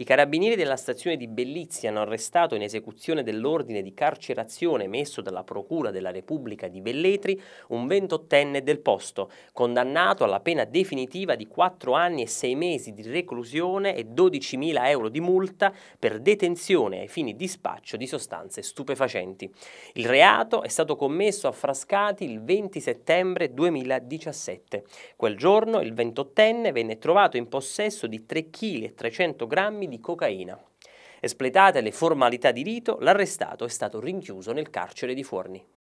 I carabinieri della stazione di Bellizia hanno arrestato in esecuzione dell'ordine di carcerazione emesso dalla Procura della Repubblica di Belletri un ventottenne del posto, condannato alla pena definitiva di 4 anni e 6 mesi di reclusione e 12.000 euro di multa per detenzione ai fini di spaccio di sostanze stupefacenti. Il reato è stato commesso a Frascati il 20 settembre 2017. Quel giorno il ventottenne venne trovato in possesso di 3,3 kg di cocaina. Espletate le formalità di rito, l'arrestato è stato rinchiuso nel carcere di Forni.